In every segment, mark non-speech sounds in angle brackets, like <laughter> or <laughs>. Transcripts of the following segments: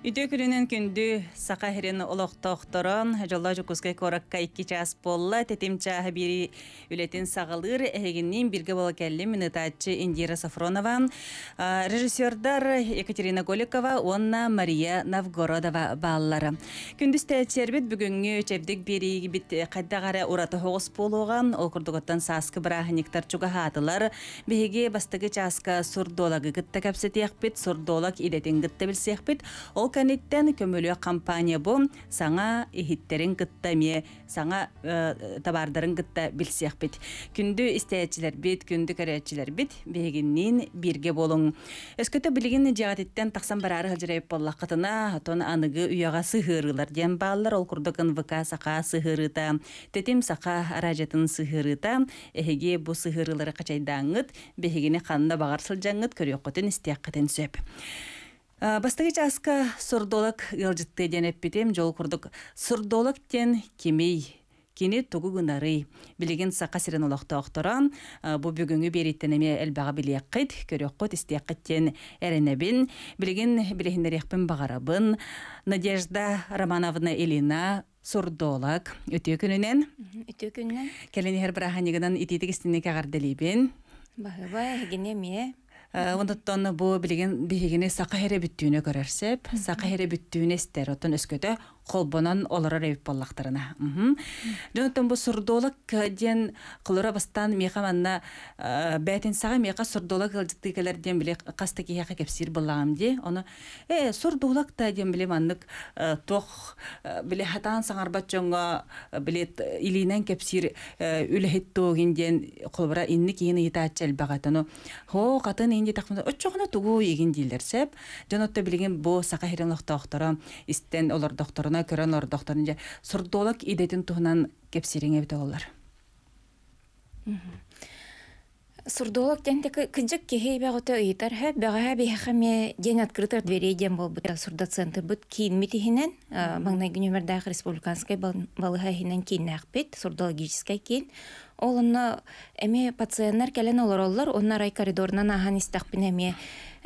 Үйде күндү күнді сақа олық тоқтырын, жолла жүкізге коракка икки час болла, тетім чағы үлетин үлетін сағылыр, бирге бірге бола Индира Сафронова, режиссердар Екатерина Голикова, онна Мария новгородова баллары. Күндіз тетербит бүгінгі чәбдік бириги бит қара ұраты хоғыс болуған, ол саскы сасқы бірақ чуға хатылар, беге бастығы часқа сурдолағы гітті кәпсетек бет, сурдолақ идетін гітті ол кәниттен көмөлө компания бо саңа ихиттерин кытта ме саңа табардарын кытта билсек бит күндү истечилер бит күндү көрөчилер бит бегиннин бирге болуң өскөтө билигин жагатиттен таксан барары хажырайып боллакытына отон аныгы уяга сыхырылар диэн баалар ол курдук сака сыхырыта тетим сака аражатын сыхырыта эхиги бу сыхырылары качайдаңыт бехигини ханна багар сылжаңыт көрөккөтүн истиаккытын сөп Бастыгыч аска сурдолок ылжытты денеппитем жол курдук. Сурдолок тен кемей кини тугу гынары билеген сака бүгінгі олохта әлбаға бу бүгүнгү бериттенеме элбага билияккыт көрөккөт истияккыттен эренебин билеген билехиндерекпин багарабын надежда романовна элина сурдолак өтө күнүнен өтө күнүнен келени хер браханигынан ититигистинеке Э, онуттон бу билиген биһигини сака хере бүттүүнө көрөрсөп сака хере бүттүүнэ истер отон холбонон олары эбит боллактарына жонотон бу сұрдолық э, ден кылора бастан миэха манна э, бээтин сага миэха сурдолок ылжыттыыкалар диэн биле э, каста киэха кепсир быллаам ди ону э сурдолок та диэн биле маннык тох жоңға хатаан саңарбат жоңго биле илиинен кепсир үлэхит тоогин диэн кулбара бағатыны. Хо, қатын багатыну хоо катын инди тахмын оччогуна тугу эгин білген жонотто сақа бу сака хирин лохтоохторо истен олордохторуна туһуна көрөн ордохтон же сурдуолак идетин туһунан кепсириңе бите олар сурдуолак ден теке кыжык кехей бәгөтө ыйтар хэ бәгә бәхәме день открытых дверей ден бол сурда центр бут кин митихинен маңнай гүнөмәрдә республиканская балыга хинен кин нәхбит сурдологическая кин олонно эми пациенттер келен олар олар оннар ай коридорынан ахан истахпин эми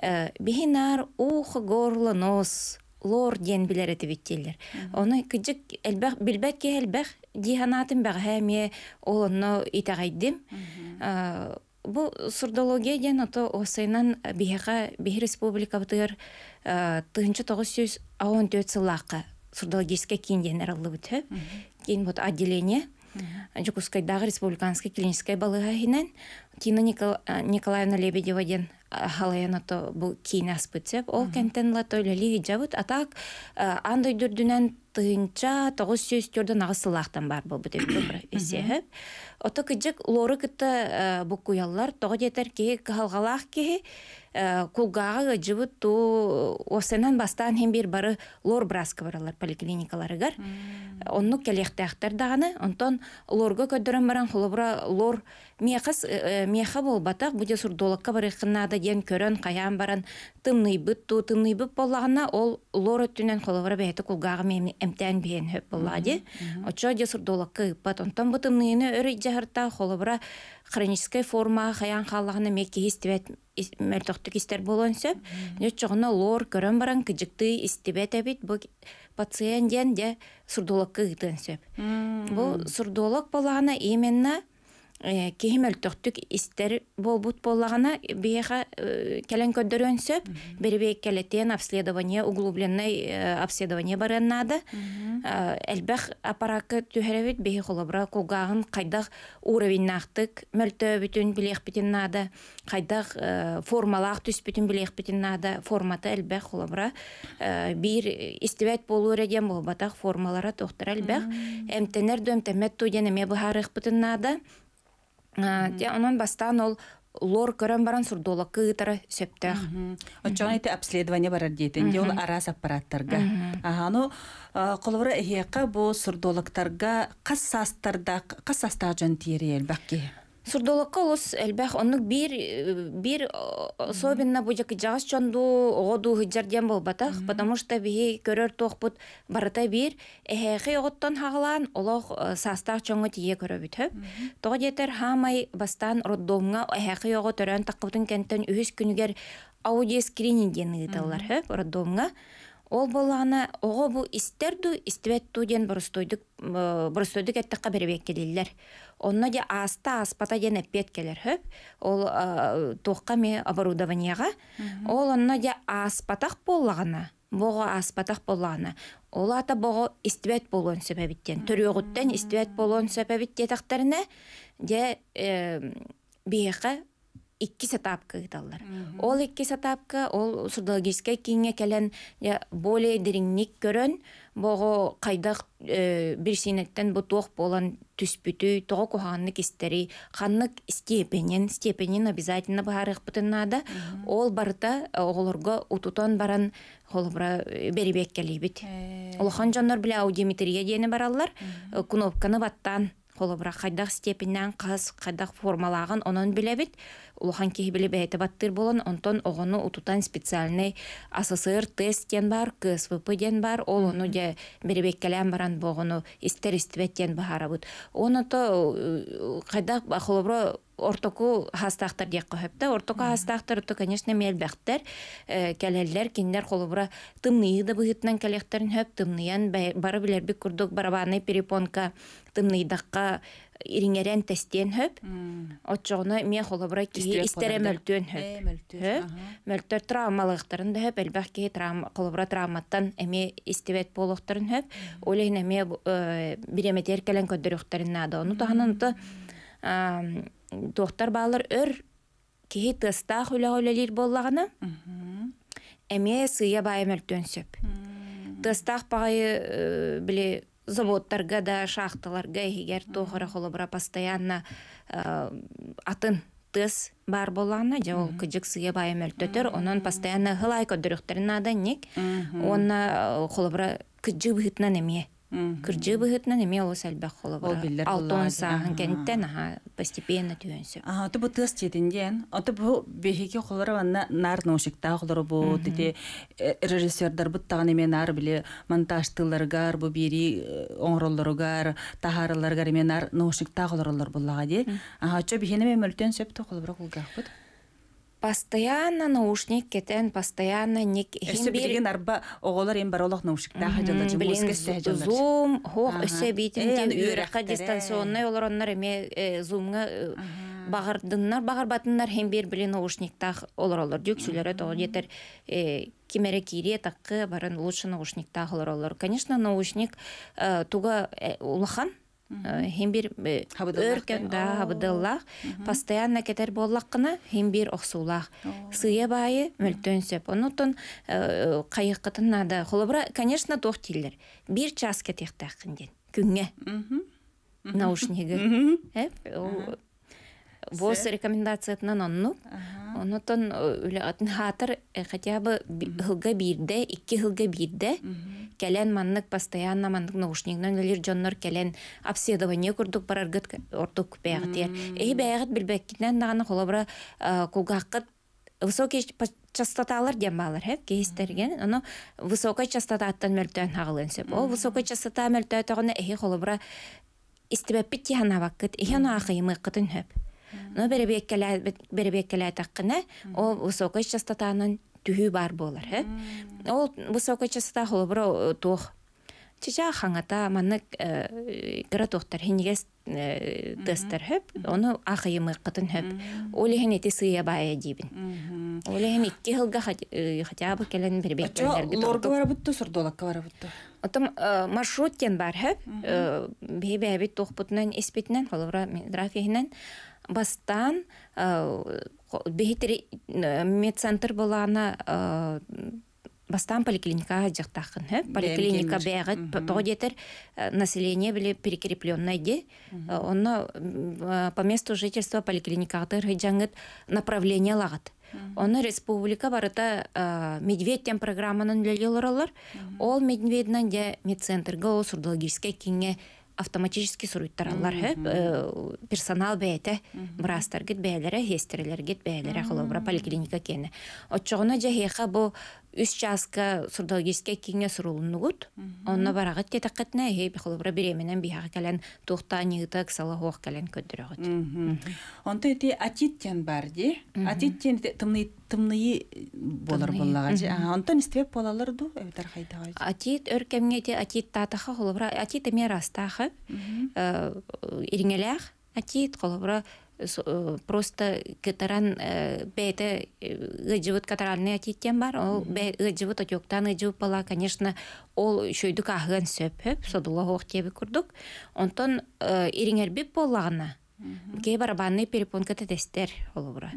э, бихинар ух горло нос лор диен билер эти биттеллер. Оны кыжык элбэх билбек ке элбэх диһанатын бага хәме олонно итагайдым. Э, бу сурдология диен ото осайнан биһәгә бих республика бытыр э, тыгынчы тогыз сүз аон төт Кин вот отделение Жукускайдағы республиканский клиническая балыға хинен Тина э, Николаевна Лебедева ден халаяна э, то бу кинас пытсеп ол кентен ла тойлели жабыт атак э, андай дүрдүнен тыынча тогуз сүз түрдөн агысылактан бар бул бүтөп эсеһеп Ото кыджык лоры кытта э, бу куяллар тоғы жетер ке кыһалгалаах ке э, кулгаага кыджыбыт ту э, осенан бастаан хем бир бары лор браска баралар поликлиникаларыгар. Онну келехтеахтар даганы, онтон лорго көдөрөн баран холобура лор мехас меха болбатак буде сурдолокка бары деген көрөн каян баран тымныйбыт ту тымныйбыт боллагына ол лор өттүнөн холобура бэти кулгаага эмтен биен хөп боллади Очо де сурдолокка ыппат, онтон бу тымныйыны өрөй хырта холобра хронической форма хаян халлагына мекке истебет мәртөктүк истер болон сөп нөт лор көрөн баран кыжыкты истебет эбит бу пациент де сурдолог кыгдын сөп бу сурдолог балагына именно Э, кемел өлтөхтүк истер болбут боллагана биэха э, кэлэн көрдөрөн сөп бербек келетен обследование углубленный э, обследование бараннада элбэх аппаракы түһэребит бихи холобра кулгаагын кайдах уровеньнахтык мөлтөөбүтүн билехбитин нада кайдах формалаах түспүтүн билехбитин нада формата элбах холобра бир истибет болуу эреден болбатах формалара тохтар элбэх эмтенер дөмтемет туден эме нада те онон бастан ол лор көрөн баран сурдуола кыытара сөптөх оччон эти обследование барар диэтин ол арас аппараттарга аны коловра эхиэка бу сурдуолактарга кассастарда саастарда кас саастаах Сурдолокка олус элбэх онук бир бир э, особенно буҗа кыҗагыз чонду огоду хыҗардян болбатах, потому что бихи көрөр тохпут барыта бир эхе оготтон хаглан олох э, састах чоңго тие көрө бүтөп. Тога жетер хамай бастан роддомга эхе ого төрөн такыбытын кенттен үһүс күнүгер аудио скрининген ыдалар, роддомга ол болғаны оғы бұл істерді, истебетту ден бұрыстойдық э, бұрыстойдық әттіққа бек келелер онно де аста аспата ден әппет келер ол э, тоққа ме оборудованияға ол онно де аспатақ болғаны бұғы аспатақ болғаны ол ата бұғы истебет болуын сөпәбіттен түрегіттен болған болуын сөпәбіттетақтарына де э, бейіқі икки сатапка ыталлар. Ол икки сатапка ол сурдологическая кинге келен более деринник көрөн, бого кайдак бир синеттен бу тох болан түспүтү, тоо коханны кистери, ханнык степенен, степенен обязательно барых надо Ол барта оголорго утутан баран холбра берибек келибит. Ол ханжандар биле аудиометрия дени бараллар, кнопканы баттан холобра хайдах степеннен қаз хайдах формалағын оның билебит улахан кихи бәйті баттыр болын, онтон оғыны ұтутан специальный асср тест тесттен бар ксвп ден бар ол ону де беребеккелен баран богону истер истибет ден қайдақ э, оното қайдақ ортоку хастахтар диэк э, да ортоку хастахтар то конечно мелбэхтер кэлэллер киндер холубура тымныы да быһытнан кэлэхтерин хөп тымныян бары бик курдук барабанный перепонка тымныйдакка ириңерен тестен хөп отчогуна ме холобра кии истере мөлтөн э, хөп мөлтөр травмалыктарын да хөп элбах кии холобра травматтан эме истебет болохтарын хөп олейн эме э, биреметер келен көдөрүктарын нада ону таханын доктор балар өр кихи тыста үлөҕөлөлир боллагана эме сыя бай мөлтөн сөп тыстаах багайы э, биле заводтарга да шахталарга эхигер тоохора холобура постоянно э, атын тыс бар күджік же ол кыжык сыя баай мөлтөтөр онан постоянно адан кодүрүхтерин онын онна э, бұра кыжы быхытнан әме кырдьыы быһытынан эми ол сэлбэх холобара алтон сааһын кэнниттэн аха постепенно түөнсө оту бу тыас оту бу бэхики холора ванна нар ношиктаа холора бу тити э, режиссердар буттаган эме нар биле монтажтыларгар бу бири э, оңороллоругар тахарыларгар ар боллаға буллага ди аха бихенеме мөлтөн сөптө постоянно наушник кетен постоянно ник эсе билген арба оголар эм баролох наушникта хажалда же музыка хажалда зум хох эсе битин э, үрәккә дистанционный олароннар эме э, зумга э, бағардыннар бағарбатыннар хем бер билен наушниктах оларолор дүксүлөрө тогон етер кимере кире таккы барын лучше наушниктах оларолор конечно наушник туга улахан Химбир э, э, өркен да абыдыллах постоянно кетер боллак кына химбир охсулах. Сыя байы мөлтөнсеп. Онутун э, кайыккытын нада. Холобра, конечно, тох тилдер. Бир час кетек тахкынден. Күнге. Наушниги. Бос рекомендациятынан онну. Онутун үле атын хатыр хотя бы хылга бирде, икки хылга бирде. Хм келен маннык постоянно маннык наушнигнан өлер жоннор келен обследование курдук бар ыргыт ортук бәгәтер. Эй бәгәт билбәккинен наганы холобра э, кулгаккыт высокий частоталар дем балар, хэ, кейстерген, оно высокая частота аттан мөлтөн хагылынсып. Ол высокая частота мөлтө тогына эй холобра истебеппит тихана вакыт, ихана ахыймы кытын хөп. Но беребеккелә беребеккелә таққына, ол высокая частотанын түһү бар болар э ол высокочастота холобро туох чича хаңата манны э, хинигес э, тестер хөп оны ахыйымы кытын хөп олехен эти сыя бая дибин хотя бы келен бир отом э, маршрут бар хөп бебе бит бастан бехитер медцентр болана бастан поликлиникаға жақтақын. э поликлиника бэгэт население біле перекрепленное де э, онно по месту жительства поликлиникатыр жаңыт направление лағыт. оны республика барыта медведь тем программанын лелелоралар ол медведнан де медцентрге ол сурдологический кеңе автоматически тараллар хөп э, персонал бәйте мұрастар гит бәйләре хестерелер гит бәйләре холобра поликлиника кене отчогына жаһиха бу үс часка сурдологическе кинге сурулунугут онна барагы тетаккатна хей холобра беременен бияга кален тухта нигта ксала хох кален көддөрөгөт онто эти атиттен бар ди атиттен тымны тымны болар боллага же онтон истеп болалар ду эвтер хайдага атит өркемге те атит татаха холобра атит эме растаха ха э, ириңелях атит холовра э, просто кетаран э, бейте ыжыбыт катаральный атиттен бар ол ыжыбыт отёктан ыжыбыт бала конечно ол шөйдүк ахыган сөпөп содула хоқ теби курдук онтон ириңербип боллагына кей барабанный перепонка тетестер олубура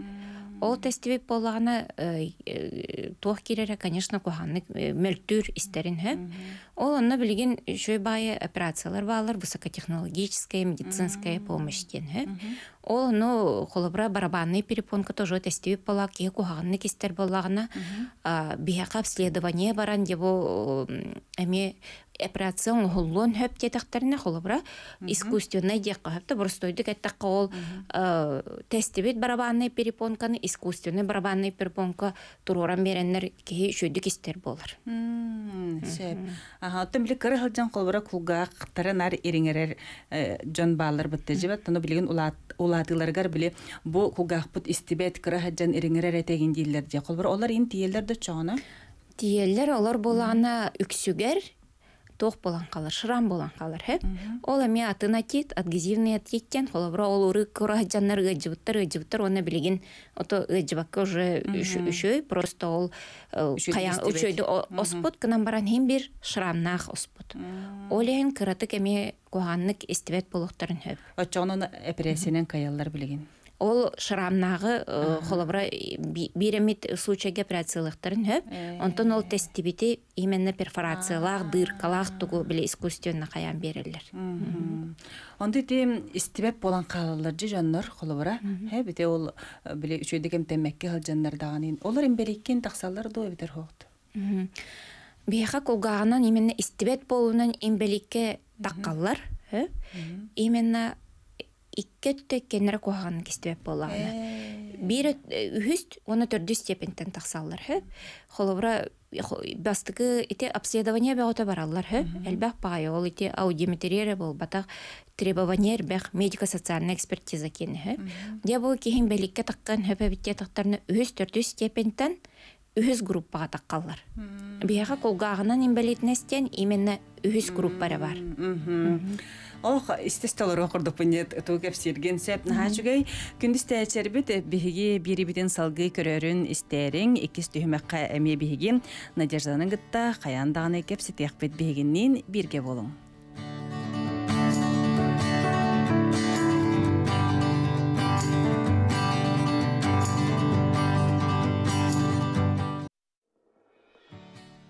ол тестиби боллағана э, э, туох кирере конечно куханны э, мөлтүр истерин ол онна билген шөй байы операциялар баалар высокотехнологическая медицинская помощь тен ол ну холобра барабанный перепонка тоже тестиби боллак ке куханны кистер боллагына биэка обследование баран дебо эми операцион холлон хөп тетахтарына холобра искусственный диякка хөпті бұрыстойдық әттаққа ол э, тестебет барабанный перепонканы искусственный барабанный перепонка туроран береннер кеһи үшөйдік истер болар оттон биле кыры хылжан холбора кулгаак таранар эриңерер э, жон баалар бытты жебет білген билигин улаатыларгар биле бу кулгаакпут истибет кыры хылжан эриңерер этегин дииллер дия холбора олар ин тиеллер да чоғуна тиеллер олар болана үксүгер тоқ болан қалар шырам болан қалар хе? ол эми атынатит адгезивный атриттен холобро ол уры кура жаннар ыджыбыттар ыджыбыттар оны билигин ото ыджыбакка уже үшөй просто ол э, каян үчөйдү оспут кынан баран хим бир шырамнаах оспут ол ээн кыратык эми куганнык истебет болохторун хөп очоонун эпресинен каяллар билигин ол шрамнағы э, холобра э, биремит случайге операциялықтарын хөп э. онтон ол тестибити именно перфорациялах дыркалах тугу биле искусственно каян берелер онды ти истибеп болан калалар же жаннар холобра хэ бите ол биле үчөйдегем темекке хал жаннар даганы олар имбериккен таксалар до битер хохт бияха колгагынан именно истибет болунан имбеликке таккаллар именно икке төк кеннер куһаган кистеп боллагына э. бир э, үһүст оны төрді степеньтен таксаллар хэ холобра э, бастыгы ите обследование бәгөтө бараллар хэ элбэх ол ите аудиометрия бол батақ требованиер бэх медико социальная экспертиза кен хэ я бу кихин беликке таккан хөпөбитте тактарны үһүс төрдү степеньтен группаға группага таккаллар бияга колгаагынан имбелитнестен именно үһүс группара бар Ох, истестолор оқырдық бұнет тұғып серген сәп. Нағачугай, күндіз тәчәрбет бігі бири бітін салғы көрөрүн істерін, екіс түйімәққа әме бігі, Надежданың ғытта қаяндағына кеп сетеқпет бігіннен бірге болың.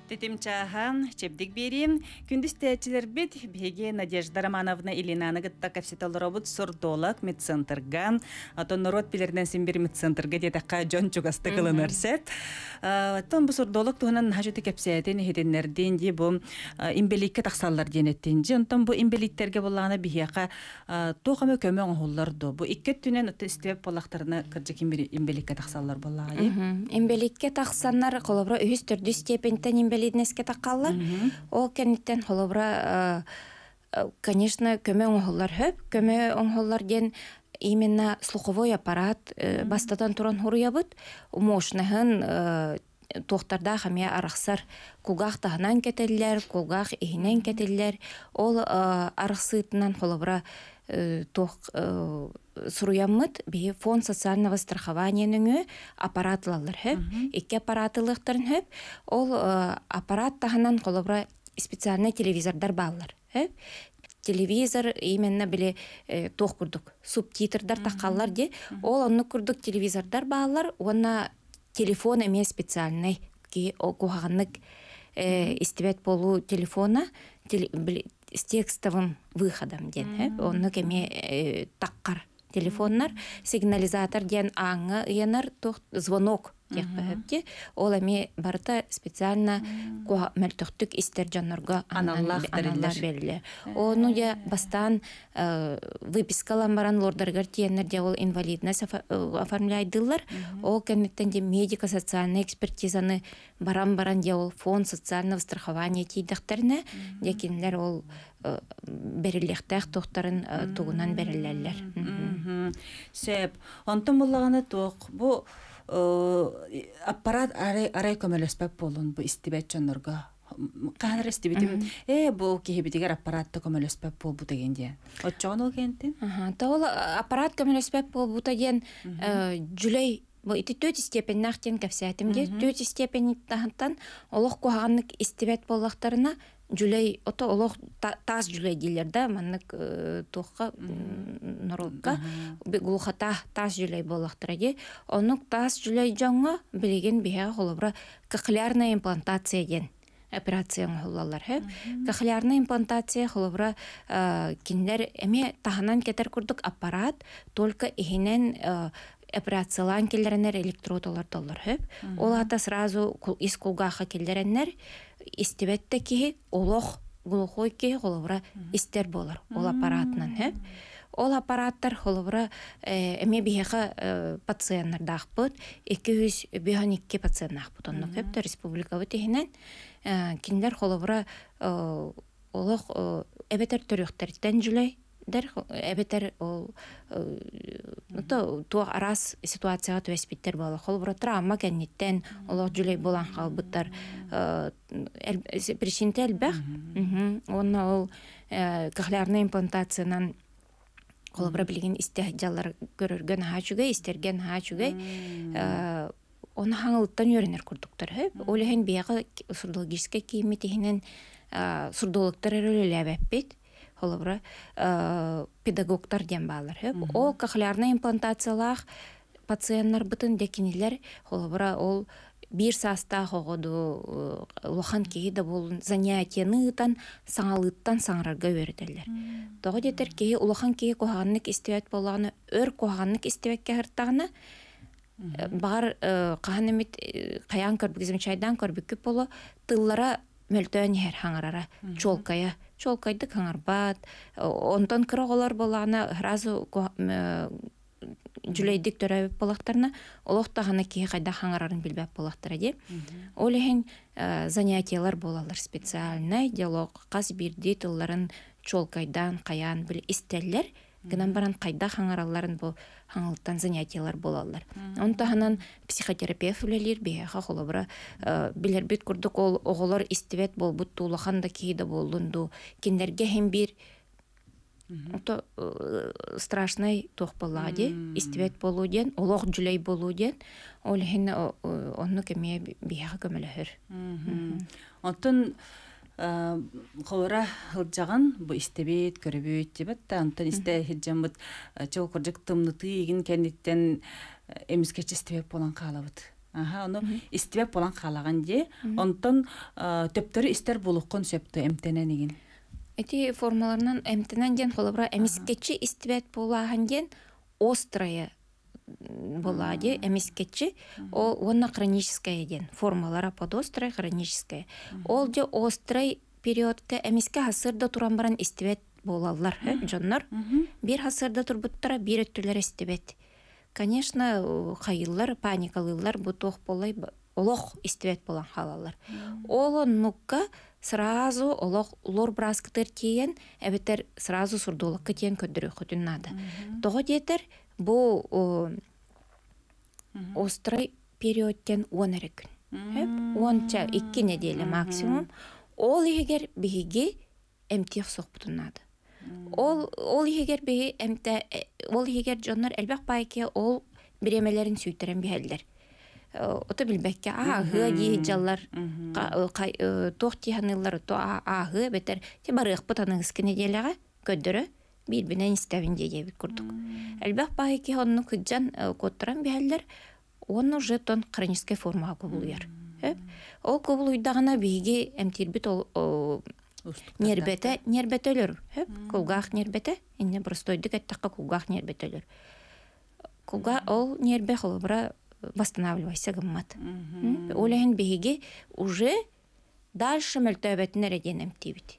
Тетим чахан, чепдик берим. Күндіз тәчілер бит, беге Надежда Романовна Илинаны гытта капситал робот сурдолак медцентрган. Атон народ пилерден симбир медцентрга детаққа жон чугасты кылыныр сет. Атон бұ сурдолак туғынан хажуты кәпсиятен хеденнерден де бұ имбеликке тақсаллар денеттен же. бу бұ имбеликтерге болағына бігеға тоқамы көмі оңғылар до. Бұ икке түнен ұтты істеп болақтарына кірджік имбеликке тақсаллар болағы. Имбеликке тақсанлар қолыбра үйіз түрді степентен имбелик инеске таккалла ол кенниттен холобра э, э, конечно көмө оңголлар хөп көмө оңголлар ден именно слуховой аппарат э, бастадан туран хуруябыт умошнаһын туохтарда хамия арахсар кугах тахынан кетеллер кугах ихинен кетеллер ол арахсытынан холобра Э, то э, суруяммыт бе фонд социального страхованияның аппаратлалар хөп икки аппаратлыктарын ол э, аппарат таханан колобра специальный телевизордар балар телевизор именно біле тох курдук субтитрдар такаллар де ол оны курдук телевизордар балар оны телефон эме специальный ки кухаганнык истебет болу телефона с текстовым выходом ден э, mm кеме э, таккар телефоннар сигнализатор ден аңы енер звонок ол эми барыта специально куа істер истер аналар аналлар Оны э. ону я бастан э, выпискалан баран лордарғар тиеннер де ол инвалидность э, оформляйдылар ол кеннеттен де медико социальный экспертизаны баран баран де ол фонд социального страхования тиидахтерине декинлер ол берилехтэх тоқтарын туғынан бериллерлер сөп Онтың бұллағаны тоқ, Э, аппарат арай көмөлөспөп болун бу истибет жонорго кааныр истибитим э бул кихибитигер аппаратты көмөлөспөп болбу дегенде отчогон ол кентин тоол э, аппарат көмөлөспөп болбу деген э, жүлей бу ити төт степеннах тен кавсиатимге төт степени тахантан олох куаганнык истибет боллактарына жүлей ото олох тас жүлей дилер да маннык э, тухка норолка гулхата тас жүлей боллахтыра ди онук тас жүлей жоңго билеген бия холобра кохлярная имплантация ден операцияң холлалар хэ кохлярная имплантация холобра э, киндер эме таханан кетер курдук аппарат только ихинен э, операциялан келдеренер электродолар доллар ол ата сразу из кулгаха келдеренер истебетте киһи олох глухой киһи холовра истер болар ол аппаратынан хэ ол аппараттар холовра эме биһеха э, пациентнардахпыт эки жүз бөһөн икки пациентнахпыт онно көптө республикабы тиһинен э, киндер холовра э, олох эбетер төрөхтерден жүлей дәр әбетер ол то то арас ситуацияга төбеспиттер бала хол буратра амма кәнниттен олог жүлей болан халбыттар э, э, причинте әлбәх онна ол э, кахлярны имплантациянан холобра билген исте жаллар көрөргөн хачугай истерген хачугай оны хаңылыттан үйренер курдуктар хеп олехен бияга сурдологический киими тихинен сурдологтар эрөлелебеппит холовра э, педагогтар ден баалар ол кахлярна имплантациялах пациенттар бытын декинилер холовра ол бир саста хогоду э, Лохан кеги да бул занятияны ытан саңалыттан саңрарга берделер тогу детер кеги улахан кеги коханник истебет болганы өр коханник истебекке хыртагына э, бағар қаһанымит қаян көрбік замечайдан көрбүк көп боло тыллара мөлтөн хер хаңарара чолкая чолкайды каңарбат онтон кыроголор болана разу э, жүлейдик болақтарына, болактарына ғана кии кайда хаңарарын билбеп болақтыра де ол э, занятиялар болалар специальный диалог каз бирди тылларын чолкайдан қаян бил истеллер гынан баран қайда хаңараларын бол аңылттан занятиялар болалар. Он психотерапевт үлелер бияха холобра э, билер бит курдук ол оголор истибет бол бут тулахан да кейде болдунду киндерге хем бир э, страшный де, болуден, ден, жүлей болу ден, ол хен э, онны кеме бияха хора хылжаган бу истебет көрөбөйт деп атта антан исте хилжан бут э, чол кыржык тымнытыы эгин кенниттен э, эмискече истебеп болан каалабыт аха ону истебеп болан каалаган же онтон э, төптөрү истер булуккун сөптү эмтенен эгин эти формаларынан эмтенен ден холобра эмискечи истебет булаахан ден острая была де ол онна хроническая ден формалар острой хроническая ол де острый периодка эмеске хасырда туран баран истебет болаллар жоннор бир хасырда тара бир өттүлөр истебет конечно хайыллар паникалылар бу болай олох истебет болан халалар ол нукка сразу олох лор браскытер тиен эбетер сразу сурдулыкка тиен көддүрү хотун нада того тер, бұл острый периодтен он күн онча икки неделя максимум ол егер биги эмтих сокпутунады ол ол егер би эмте э, ол егер жоннор элбек байке ол биремелерин сүйтерен бихелдер э, ото билбекке аагы дии жаллар э, тох тиханылар то аагы бетер те барыхпы таныгыскы неделяга көддөрө биирбинен истәбин диэбит курдук элбэх баһыки онну кыджан э, коттаран биһэллер оны уже тон формаға формага кубулуяр э, ол кубулуйдагына биһиги эмтирбит ол нербете нербетөлөр э, кулгах нербете инне простойдук эттакка кулгах нербетөлөр кулга ол нербе холбра восстанавливайся гыммат олэһин биһиги уже дальше мөлтөбетинер эденем тибит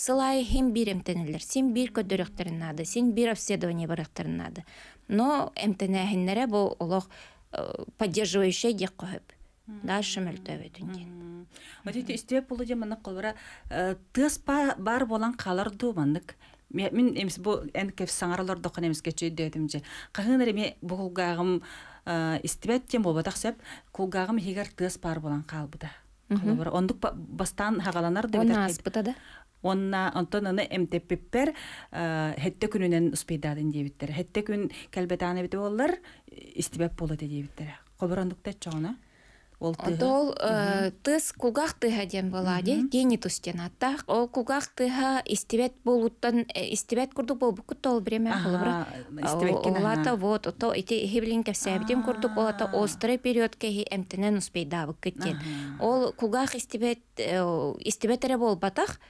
сылай хим бирем тенелер син бир көдөрөктөрүн нады син бир обследование барыктырын нады но эмтенеһиннере бу олох э, поддерживающий дек коюп да шөмөлтөбөтүнген отити истеп булу же мына колбара э, тыс бар болан калар думандык мен эмс бу эн кеф саңаралар докон эмс кечөй дедим же кагыныр эме бугулгагым истебет тем болбатак сеп кулгагым хигер э, тыс бар болан калбыда Ондук бастан хагаланар деп Онас онна онтон аны эмтеппиппер э, хетте күнүнен успейдаатын диэбиттер хетте күн кэлбетаанэбит боллар истибеп болот диэбиттер коборондукта чоона ол ол э, тыс кулгах тыха ден болады дени тустен атта ол кулгах тыга истебет болуттан э, истебет курдук бол букут ол бреме кылыбра лата вот ото эти хиблин кевсебден курдук олата острый период кеги эмтенен успей дабык кеткен ол кулгах истебет истебетере бол батах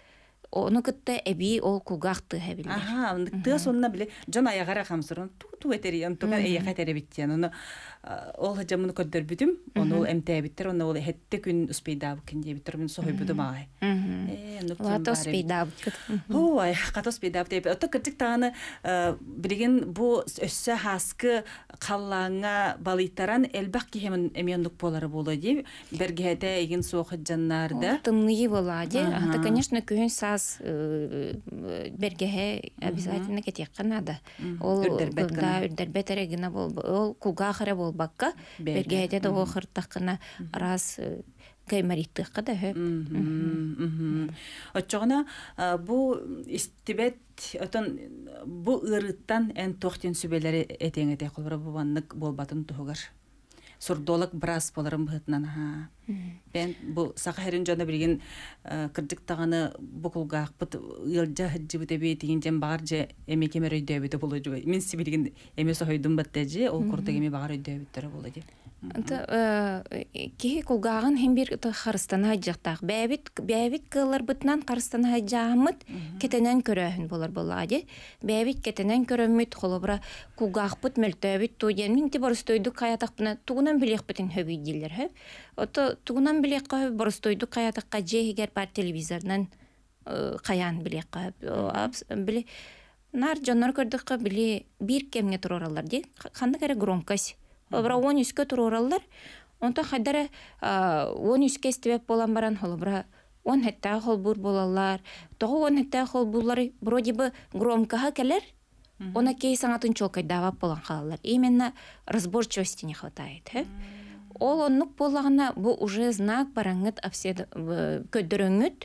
Ону кытта эби ол кугакты хабиллер. Аха, тыс онна биле жан аягара хамсырын ту ту этерен туга эйе хатере биттен. Аны Э, ол хаджамын көрдөрбүтүм оны ол биттер оны ол хетте күн успейдаабыкин диэбиттер мен сохойбудум агай э, лата успейдаабыт ой ката успейдаабыт деп ото кырдык таны э, билигин бу өссө хаскы халлааңа балыйттаран элбак кихемин эмиондук болары боло дип бергехете игин суох жаннарда тымныы бола ди ата конечно күн саз бергехе обязательно кетиякка надо ол да үрдербетерегина ол кулга хара бол болбакка бергеде дого хыртакына раз гаймариттыкка да хөп отчогона бу истибет отон бу ырыттан эн тохтен сүбелери этеңете колбара бубаннык болбатын тухугар сурдолок брас боларым быһытынан ха бен бу саха херин жана билген ә, кырдык таганы букулгаах бут ылжа хыджыбыт эби тигин жем багар же эми кемер өйдөбүтө боло мен сибилген эми сохойдум баттежи ол курдук эми багар өйдөбүттөр боло же Э, кеһи кулгаагын хембир харыстана жактаах бээбит бээбит кыларбытынан харыстана жаамыт кетенен көрөһүн болар булаади бээбит кетенен көрөммүт холобура кулгаахпыт мөлтөөбүт туудиен минти боростойду каятакпына тугунан билехпитин хөбүй диллер хэ ото тугунан билеққа боростойду каятакка жеегер бар телевизордан каян э, билеққа били нар жоннор көрдүккө били бир кемне туроралар ди ханна кере громкость бірақ он тұр оралдар онто хайдара он үскө істебеп болан баран холобра он хетта холбур болалар тогу он хетта холбуллар вроде бы громкоға келер она кей саңатын чолкай давап болан қалалар. именно разборчивости не хватает ол оннук болағына бұл уже знак бараңыт э, көддөрөңүт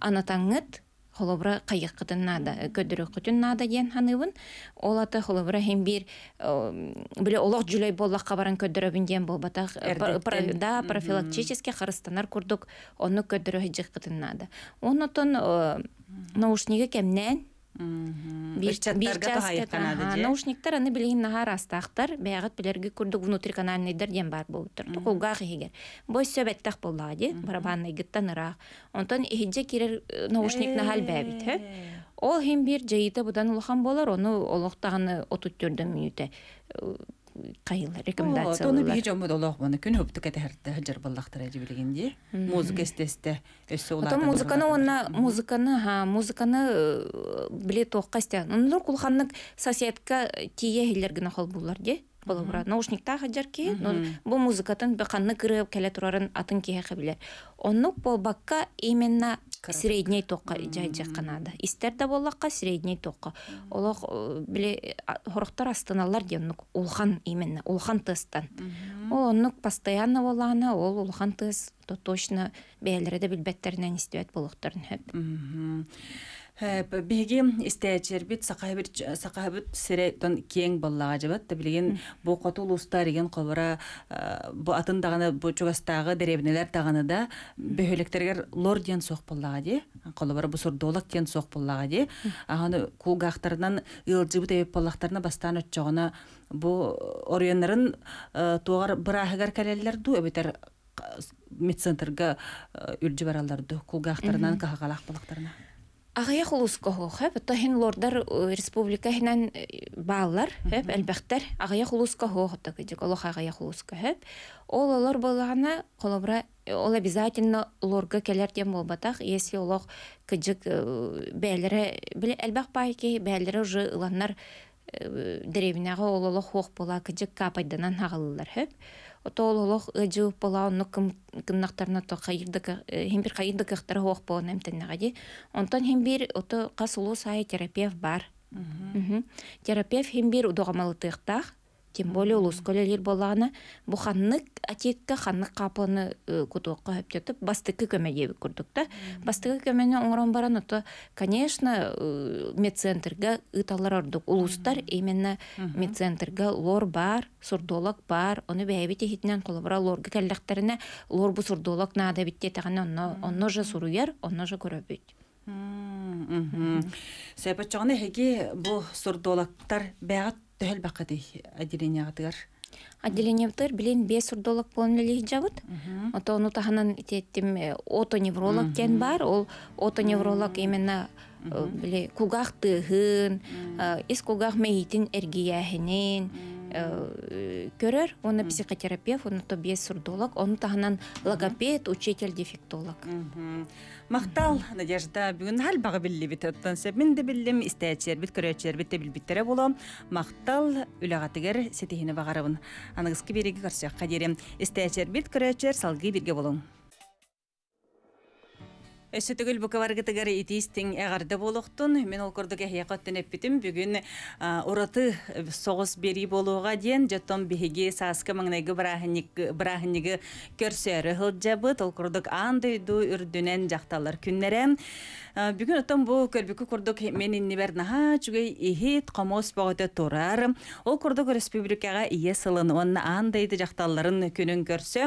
анатаңыт холобра кайык кытын нада э, көдүрөк кытын нада ген ханыбын олаты холобра хем бир э, биле жүлей жүлөй боллакка баран көдүрөбүн ген болбата э, да профилактически харыстанар курдук оны көдүрө жык кытын нада онотон наушниги наушниктер аны билигин нагар астахтар бэягыт билерги курдук внутриканальныйдер диэн бар болбуттар кулга хигер бой сөбеттах боллага ди барабанный гыттан ырах онтон эхиджа кирер э, наушник нахал бэбит хэ э. ол хим бир жайыта будан улахан болар оны олохтаганы отуттүрдө мүнүтэ э, кайыл рекомендация тону бии жому долох боны күн хөптүк этехерте хыжыр баллахтара жибилигинди музыка эстесте өссө улата музыканы онна музыканы ха музыканы э, биле тоққа сте нур кулханнык соседка тие хиллер гына хол буллар де бола бура наушникта хыжыр ки бу музыкатын баканны кырып келе турарын атын кие хабилер оннук болбакка именно средний тоққа жай канада истер да боллакка средний тоққа олох э, биле хорохтор астаналар диеннук улхан именно улхан тыстан ол постоянно болана ол улхан тыс то точно бээлере да билбеттеринен истебет болохторун хөп биһиги истээчербит сакаабит сакаабит сире тон кең боллага жабат Білген билген бу коту улустар деген колбора э, бу атын дагана бу чугастагы деребнелер дагана да бөһөлектергер лор диен сох боллага ди колбора бу сурдолок диен сох боллага ди аны кулгактарынан ылжыбыт эбеп боллактарына бастан өтчөгөна бу орионнарын э, тугар бырахыгар калеллерду эбетер ә медцентрга э, үрджі баралдарды кулгақтарынан кахагалақ балақтарына Ағая хулус кого хэп, то хин лордар э, республика хинан э, баалар, хэп, әлбәхтәр, ағая хулус кого хэп, так идек, ағая Ол олар болағана, э, ол обязательно лорга келер тем болбатақ, если олох кыджик бәлірі, біле, әлбәқ байки, бәлірі жы ыланнар деревняға ол олох хоқ бола, кыджик капайданан ағалылар хэп отоололох ыжы пола онно кым кымнактарына то э, бир хембир кайырдыкыктар хоох болон эмтеннагади онтон бир ото касулу сай терапевт бар терапевт хембир удогамалытыктах тем более ол усколелер болағына бұл ханнык атекка ханнык капыны күтуаққа өптетіп бастыкы көмеге дебик күрдік та бастыкы көмени баран ұты конечно медцентрге ұталар ордук улустар именно медцентрге лор бар сурдолог бар оны бээби техитинен колобура лорғы кәлдіқтеріне лор бұ сурдолог наада бітте тағаны онно жа сұруер суруяр жа көрі көрөбүт Сәбәт чоғаны бұл бу бәғат төһөл бақады отделениеғатыгар отделениетер билен бес урдолог полнолетний жабыт ото ону таханан итеттим э, ото невролог кен бар ол ото невролог именно э, биле кугах тыгын эс кугах мейитин эргияхинин Э, көрөр оны психотерапевт оны то бес сурдолог оны таханан логопед учитель дефектолог мақтал надежда бағы халбагы билибит менде се мен да билим истечербит көрөчербит билбиттере болом мактал үлөгатигер сетихине багарабын аныгызки бириги көрсөкка дерем истечербит көрөчер салги берге болуң Өссөтөгіл бұқаварғытығар етістің әғарды болуқтын. Мен ол көрдігі әйяқаттын әппітім. Бүгін ұраты соғыс болууга болуға ден, жаттон біхеге сасқы маңнайғы бірағынығы көрсәрі ғылджабыт. Ол көрдік андайду үрдінен жақталар күннәрі. Бүгін ұттан бұл көрбікі көрдік мен иннебер наға жүгей ехет қамос бағыты тұрар. Ол көрдік республикаға ие сылын оның андайды жақталарын күнін көрсі.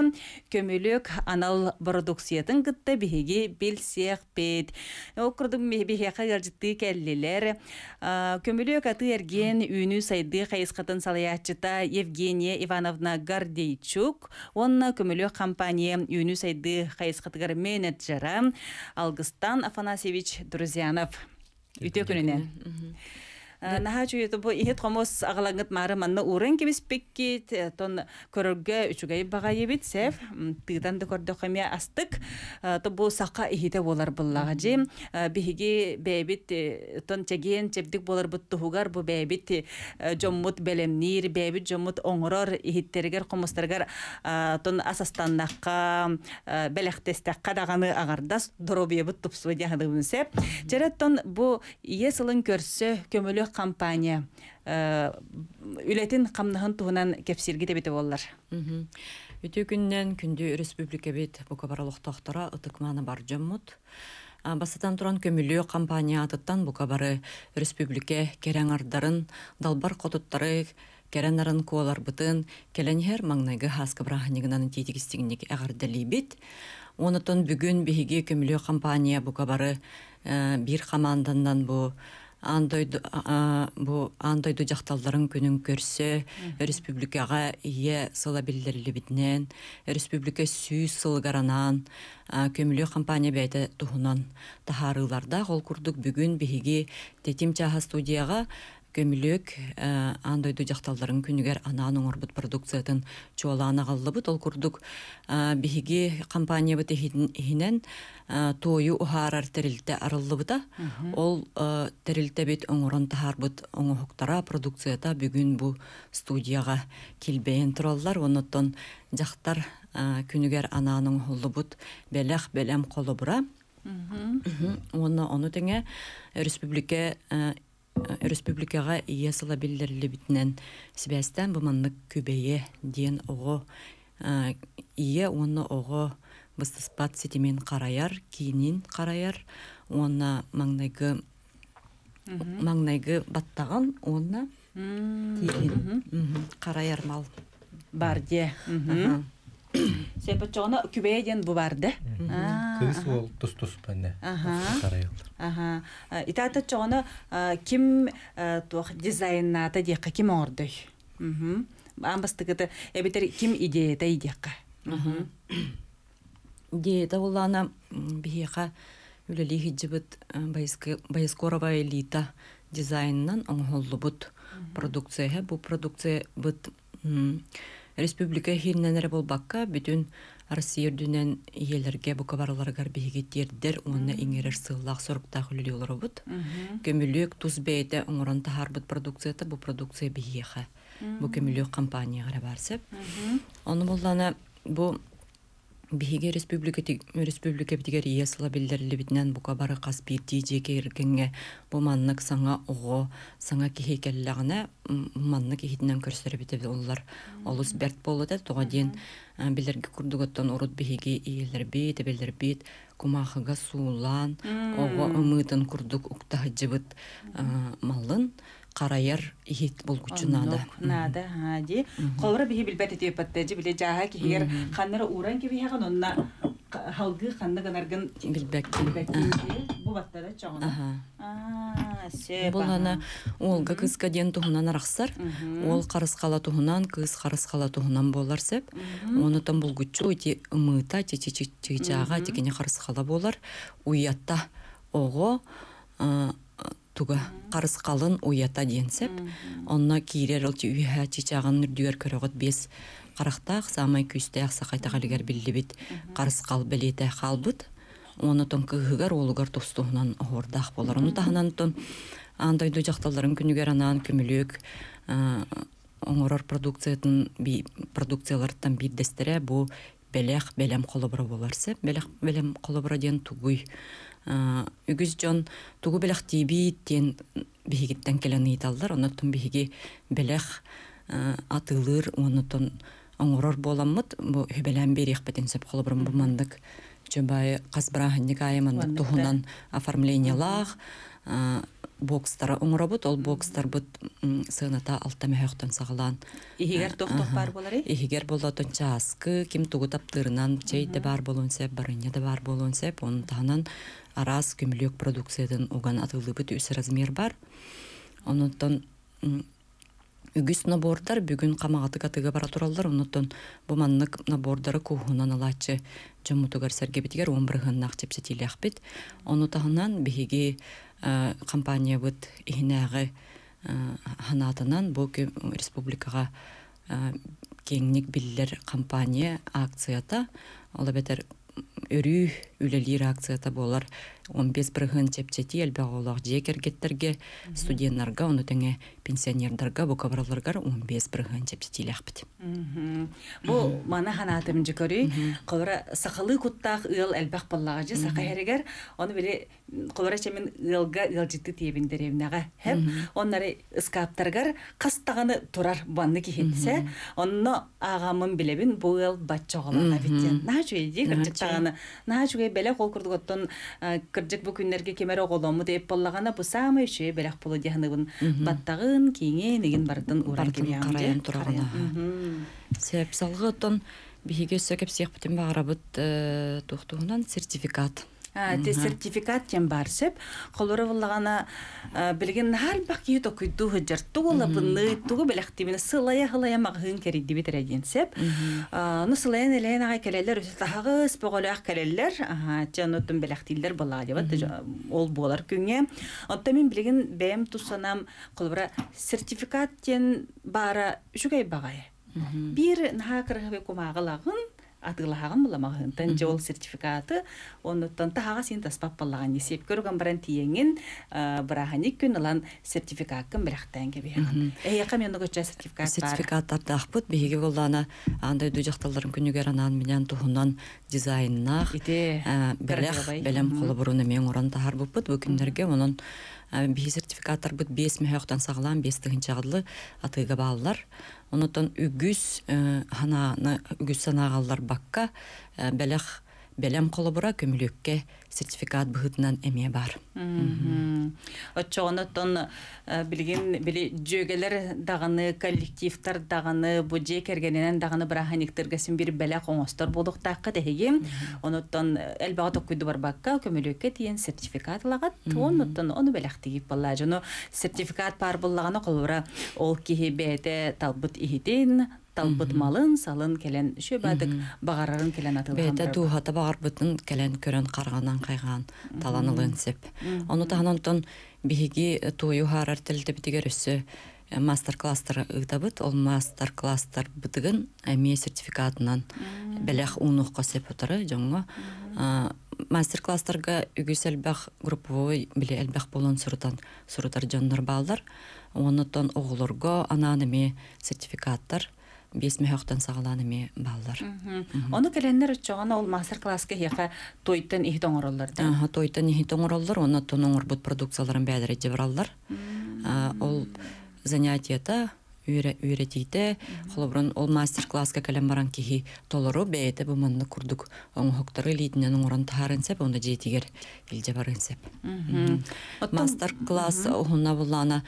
Көмілік анал продукциятын гытты біхеге белсі сиэхпит оккурдум бихиэха ыржыттыы аты эрген үүнү сайды хайыскатын салаячыта евгения ивановна гардейчук онна көмүлүөк компания үні сайды хайыскатыгар менеджера алгыстан афанасьевич друзьянов үтө Э, наха чуйто бу ихет хомос агылаңыт мары манна урын кибиспекки тон көрөргө үчүгэй багайыбит сев тыдан да көрдө хэмия астык э, то бу сака ихите болар буллага жи э, биһиги бэбит тон чеген чебдик болар буттугар бу бэбит жоммут белемнир бэбит жоммут оңорор ихиттергер хомостаргар тон асастаннакка бэлехтестакка даганы агардас доробиебут тупсу дяхадыбын сеп жараттон бу ие сылын көрсө көмөлөх компания э, үлетин қамныһын туһунан деп дебите боллар. Үтө күннен күнді республика бит бұқабаралықтақтыра ытықманы бар жаммут. басатан туран көмүлүү компания атыттан бұқабары республика керәңардарын далбар қотыттары керәнарын куалар бұтын келәнһер маңнайгы хаска браханигынан титигистигинник әгәрдәлибит. Онытон бүгін көмүлүү компания букабары э, бир командандан бу андойду бу андойду жакталдарын күнүн көрсө республикага ие сыла билдирилибитинен республика сүй сылгаранан көмүлүү компания бәйті тухунан тахарыларда кол курдук бүгүн биһиги тетим чаха студияга көмүлүк э, андай дуу жакталдарын күнүгөр ананын продукциятын чоолаанагалды бу тол курдук э, биги компания бу тегинен э, тою ухар артырылты арылды да ол тирилте бит оңорон тахар бу продукцията бүгүн бу студияга келбейин тураллар онуттон жактар күнүгөр ананың хулды бу белем колу Оны Мм. теңе республика Э, республикаға ие сала биллерлі битінен сибәстән күбее күбәйе ден э, ие оны оғы бұстыспат сетемен қараяр кейінен қараяр оны маңнайгы маңнайгы баттаған оны мал бар Сепачона күбейден бу барды. Кыз ол тус-тус бәне. Аха. Итата чона ким дизайнна дизайнната дека ким орды. Мм. Амбастыгыты эбетер ким идея та идека. Мм. Идея та улана бихека үлелі байскорова элита дизайннан оңғоллы бұд продукция. Бұл продукция быт республика хинненере болбакка бүтүн арсиердүнен иелерге бу кабарларгар бигиттердер уонна иңерер сыыллах соруктах үлүлөробут көмүлүк туз бейте оңорон тахарбыт продукцияты, бу продукция биеха бу көмүлүк компанияга барсып ону буллана бу биһиге республика республика битигер иясыла бука бары каспирти жеке иркенге бу маннык саңа ого саңа кихи келлегине маннык ихитинен көрсөрбите уллар олус берт болута тога диен э, билерге курдуготтон урут биһиги ийелербит эбелербит кумахыга суулан ұмытын ымытын курдук жібіт э, малын караяр ихит бул кучунада. Нада хади. Колбара бихи билбет эти паттеджи биле жаха ки хер ханнара уран ки бихи хан онна халгы ханна ганарган билбек. Бу баттара чагына. А, се. Бул ана ол кыз каден тугунан арахсар. Ол карыс кала тугунан, кыз карыс кала болар сеп. Оны там бул кучу эти мыта ти ти ти жага тикене карыс кала болар. Уятта ого туга қарыс қалын уята денсеп онна кирер ол үйә чичагын үрдүгер көрөгөт бес қарақтақ самай күйсте ақсақайта қалігер білдібіт қарыс қал білеті қалбыт оны тон кыһыгар олугар тустуунан оордах болор ону тон андойду жакталарын күнүгер анан күмүлүк оңорор продукциятын би продукциялардан бир дестере бу белях белем колобро боларсы белех белем колобро деген тугуй Э, үгіз жон тугу белек тиби тен бихигиттен келен оны онотун бихиги белек э, атылыр онотун оңорор боламмыт бу хөбелен бериэхпетен сеп холобрун бумандык чөбай касбырахынник айымандык тухунан оформлениялах э, бокстар оңоробут ол бокстар бут сыыната алта мөхөктөн сагалан ихигер тохтох бар болар ихигер болотон чааскы ким тугутап таптырынан чей бар болун сеп барыня бар болун сеп он арас көмлек продукциядан оған атылы бүт размер бар онотон үгіс набордар бүгін камагаты катыга бара тұралдар онуттан бу маннык набордары кухунан алаачы сәрге сергебитигер он ақпет. бігеге компания быт ихинээги ханатынан бу республикаға кеңник биллер компания акцията олабетер бетер өрүү үлелі реакцията болар 15 бірігін тептеті әлбі олақ жекергеттерге студенттерге оны тәңе пенсионердарға бұқабарларға 15 бірігін тептети ләқпіт. Бұл мана ханатым жүкөрі, қолыра сақылы құттақ ұйыл әлбәқ боллаға жы сақы әрігер, оны біле қолыра шемен ұйылға ұйыл жетті тиебіндер емінаға Хәм, онлары ұскаптарғар қастағаны тұрар банны кейінсе онны ағамын білебін бұл ұйыл батчоғылаға біттен. нағы еді, кіртік белек ол курдуготтон э, кырдык бу күннерге кемер оголому деп боллагана бу самый үчө белек болу дияныгын баттагын кийине неген бардын уран карайын турагына себеп салгы оттон биһиге сөкеп сиякпытын багарабыт э, туохтугунан сертификат ти сертификат тем барсып холору буллагана билген нар бак ют окуйду хыжар тула быны тугу белехтибине сылая хылая магын кери диби терегенсеп ну сылаян ага деп ол болар күнге отта мен билген бем тусанам колбара сертификат тен бара үшүгэй багай бир атылахаган буламагын тен жол сертификаты онуттан тахага син баллаган есеп көргөн баран тиеңин э, быраханик күн ылан сертификатын билахтан кеби эяка мен өгөчө сертификат сертификаттарды ахпыт биге голлана андай дүү жакталдарын күнүгер анаан менен тухунан дизайннах ите э, белех белем буруну мен оран тахар буппыт бу күндөргө онун э, бии сертификаттар бут бес мөхөктан сагалан бес тыгынчаглы атыга баалар онутон үгүс э, ханааны үгүс санаагаллар бакка э, бәлэх бәлем колобура көмүлүкке сертификат быһытынан эме бар. Отчоғонотон э, билген били жөгелер дағыны коллективтар дағаны, дағыны кергененен дағаны біраханиктергесін бир бәлә қоңостор болдық тақы дәйге. Онотон әлбағы э, токуйды бар баққа, көмілөкке тиен сертификат лагат. Онотон оны бәләқ тегіп болла. Жону сертификат бар болғаны қолыра ол кихи бәйті талбыт ихитин, талбыт малын салын келен шөбәдік бағарарын келен атылған. Бәйті дуғата бағар бұтын келен көрін қарғанан қайған таланылын сеп. Оны таған тон биһиги туйу харар тілді бітігер өсі э, мастер-класстар ыгдабыт, ол мастер-класстар бітігін әме э, сертификатынан бәләх унух косеп утары жоңго мастер-класстарга үгүс әлбәқ групповой биле әлбәқ болуын сурутан сурутар жоннор балдар. Оны тон ананы сертификаттар бес мөхөктен сағаланы ме балдар Оны кәленнер чоғана ол мастер класска хека тойтын ихи тоңороллар. Аха, тойтын ихи тоңороллар, оны тоңор бут продукцияларын бәдере дебраллар. Ол занятиета үйретейді холоброн ол мастер класска кәлем баран кихи толору бәйті бу манны курдук оң хоқтары лидінен оңырын тағарын онда жетигер елде барын сәп мастер класс оғына бұлана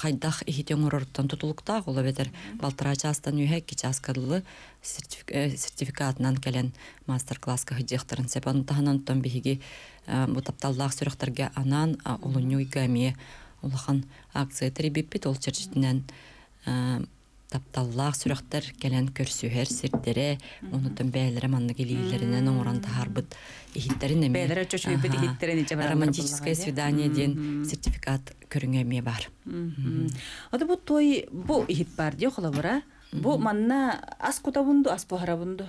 Қайдақ ихитең орорттан тутулуктах ула бетер балтыра частан үйе кичаскадылы сертификатынан э, келен мастер класқа хыдехтарын сепан таханан тон биһиги э, бу тапталлах анан улунюй гаме улахан акция теребиппит ол чертитинен тапталлах сүрәхтәр кәлән көрсүһәр сертере уны тын бәйләре манны гелиләренә нөрән тахар бит ихиттәре нәме бәйләре чәчәй бит ихиттәре романтическое свидание дин сертификат күрәнгә бар аты бу той бу ихит бар ди хәлә бара бу манна ас кутабунду ас пахарабунду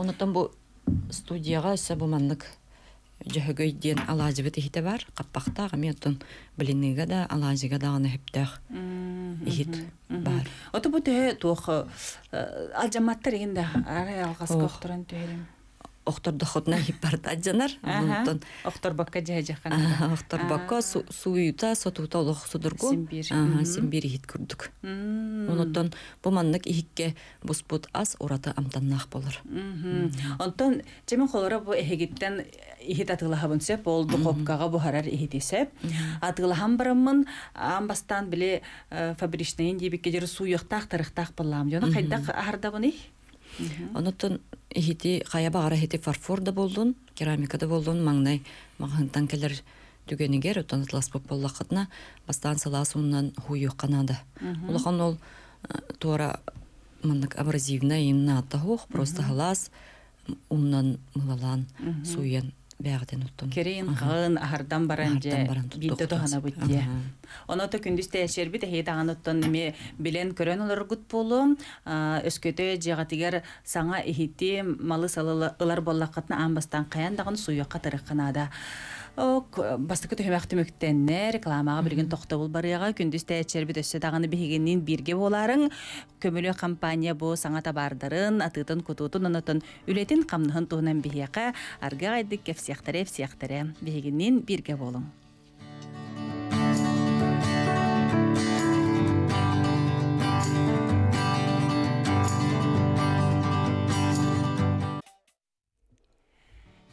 онутан бу студияга өссө буманнык жөһөгөйден алаазыбыт ихите бар каппахтаах эми оттон блиныга да алаазыга да гана хептаах ихит бар ото бу төхө туох э, алжаматтар эгенде арай алгас алгаскохторон түһелим охтор доходна <laughs> гиппартат жанар. Онтон охтор бакка жакан Охтор бакка суюта сотута олох судургу. Симбир хит курдук Онтон бу маннык ихикке буспут ас урата амтаннах болор. Онтон жемен холора бу эхегиттен ихит атылахабын сеп олду хопкага бу харар ихитисеп. Атылахам барамын амбастан биле э, фабричный жер суюктак тарыктак балам. Жона кайдак ахарда буны? Онуттан ихити кая багара хити фарфор да болдун, керамика да болдун, маңнай маңхынтан келер түгенигер, отан атлас боп бастаған бастан саласы қанады. Олыған ол э, туара маңнық абразивна имна аттахуқ, просто халас, умнан мылалан, суен бәғден ұттым. Керейін қағын ағардан баран же бидді тұғана бұдде. Оны то күндіз тәшер біт әйті ағын ұттын неме білен көрен ұлар ғыт болу, өскөті жағатығар саңа ехетті малы салылар боллақытын амбастан қаяндағын дағын суйыққа тырыққанада бастыкы төһөмәк төмөктеннер рекламаға білгін тохта барыга күндүз тәчер бүтөсө дагыны бирге боларың көмөлө компания бу саңа табардарын атытын кутутун онотун үлетин камныхын туунан бихияка арга айдык кефсияктере всяхтере бихигеннин бирге болуң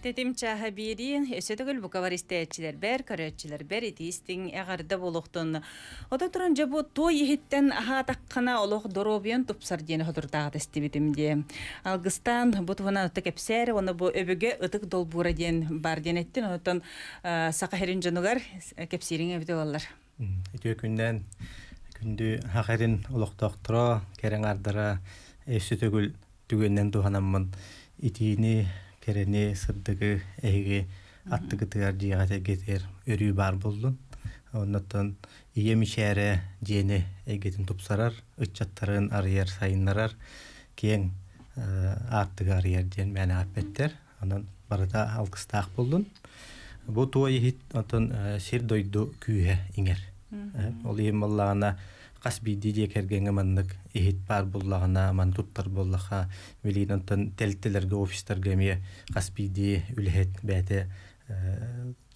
Тетим чахабирин өсөтөгөл букавар истечилер бер көрөчилер бер итистин эгерде болуктун. Ота туран жабу той ехиттен аха таккана олох доробиен тупсар дени хотуртагы тестибитимде. Алгыстан бут вона өтө кепсер, бу өбөгө ытык долбура ден бар денеттен отон сакахерин жонугар кепсириңе бите боллар. Итө күндөн күндү хахерин олохтоктура, керең ардыра өсөтөгөл түгөндөн туханаммын. Итини терене сырдыгы эге аттыгытыгар жиигата кетер өрүү бар болдун оннотон ийем ичээре жени эгетин тупсарар ыччаттарын арыяр сайынларар. кең ааттыгы арыяр диен мәне аппеттер анан барыта алкыстаах болдун бу туа ихит отон сир дойду күүһэ иңер ол ийем қас биди де кергенге мандык ихит бар буллагына ман туттар буллаха велинантан телтелерге офистерге ме қас биди үлхет бәте